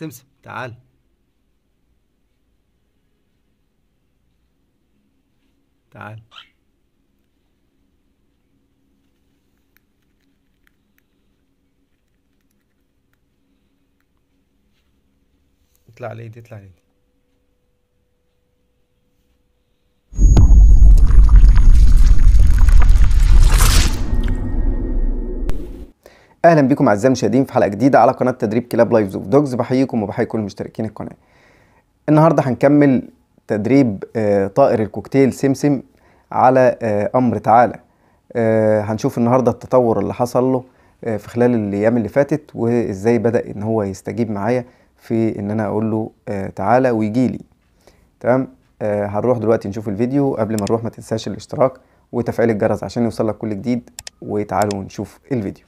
سمسم تعال تعال اطلع ليدي اطلع ليدي اهلا بكم اعزائي المشاهدين في حلقه جديده على قناه تدريب كلاب لايفز اوف دوجز بحييكم وبحيي كل مشتركين القناه النهارده هنكمل تدريب آه، طائر الكوكتيل سمسم على آه، امر تعالى آه، هنشوف النهارده التطور اللي حصل له في خلال الايام اللي فاتت وازاي بدا ان هو يستجيب معايا في ان انا اقول له تعالى ويجي لي تمام هنروح دلوقتي نشوف الفيديو قبل ما نروح ما تنساش الاشتراك وتفعيل الجرس عشان يوصلك كل جديد وتعالوا نشوف الفيديو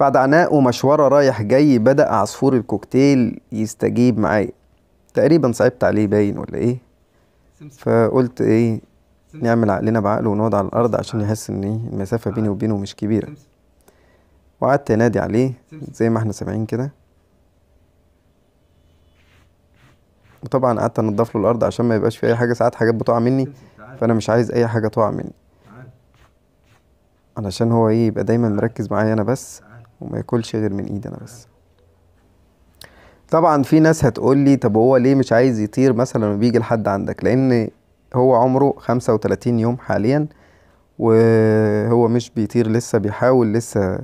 بعد عناء ومشوره رايح جاي بدأ عصفور الكوكتيل يستجيب معايا تقريبا صعبت عليه باين ولا ايه فقلت ايه نعمل عقلنا بعقله ونقعد على الارض عشان يحس ان ايه المسافه بيني آه. وبينه مش كبيره وقعدت انادي عليه زي ما احنا سامعين كده وطبعا قعدت انضف له الارض عشان ما يبقاش في اي حاجه ساعات حاجات بتقع مني فانا مش عايز اي حاجه تقع مني علشان هو ايه يبقى دايما مركز معايا انا بس وما ياكلش غير من ايدي انا بس طبعا في ناس هتقول لي طب هو ليه مش عايز يطير مثلا لما بيجي لحد عندك لان هو عمره خمسة وتلاتين يوم حاليا وهو مش بيطير لسه بيحاول لسه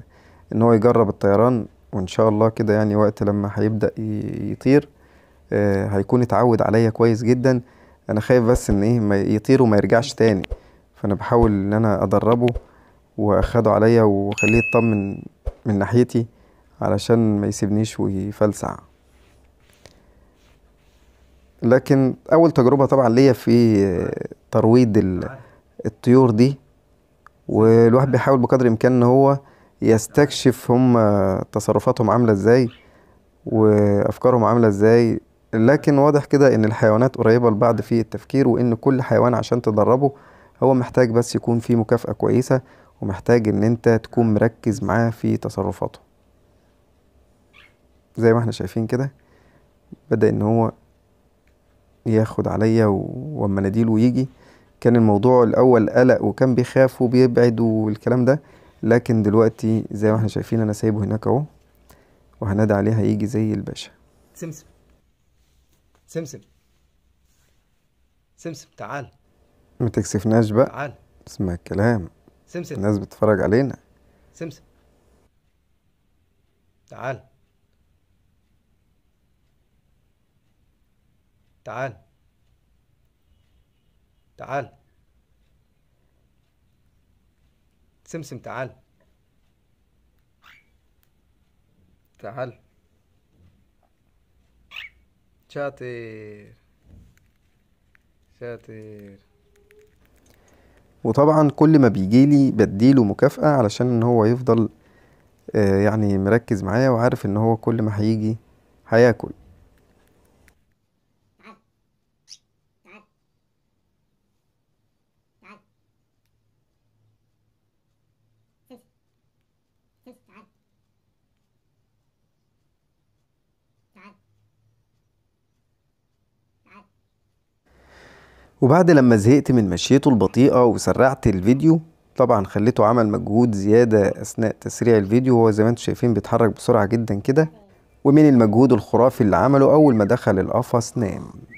ان هو يجرب الطيران وان شاء الله كده يعني وقت لما هيبدا يطير آه، هيكون اتعود عليا كويس جدا انا خايف بس ان ايه ما يطير وما يرجعش تاني فانا بحاول ان انا ادربه واخده عليا وخليه يطمن من ناحيتي علشان ما يسيبنيش ويفلسع لكن اول تجربه طبعا ليا في ترويض الطيور دي والواحد بيحاول بقدر الامكان ان هو يستكشف هم تصرفاتهم عامله ازاي وافكارهم عامله ازاي لكن واضح كده ان الحيوانات قريبه لبعض في التفكير وان كل حيوان عشان تدربه هو محتاج بس يكون فيه مكافاه كويسه ومحتاج ان انت تكون مركز معاه في تصرفاته زي ما احنا شايفين كده بدأ ان هو ياخد عليا واما نديله يجي كان الموضوع الاول قلق وكان بيخاف وبيبعد والكلام ده لكن دلوقتي زي ما احنا شايفين انا سايبه هناك اهو وهنادى عليه هيجي زي الباشا سمسم سمسم سمسم تعال ما تكسفناش بقى تعال اسمع الكلام سمسم الناس بتتفرج علينا سمسم تعال تعال تعال سمسم تعال تعال شاطر شاطر وطبعا كل ما بيجيلي بديله مكافأة علشان ان هو يفضل آه، يعني مركز معايا وعارف ان هو كل ما هيجي هياكل وبعد لما زهقت من مشيته البطيئة وسرعت الفيديو طبعا خليته عمل مجهود زيادة أثناء تسريع الفيديو هو زي ما انتم شايفين بيتحرك بسرعة جدا كده ومن المجهود الخرافي اللي عمله أول ما دخل القفص نام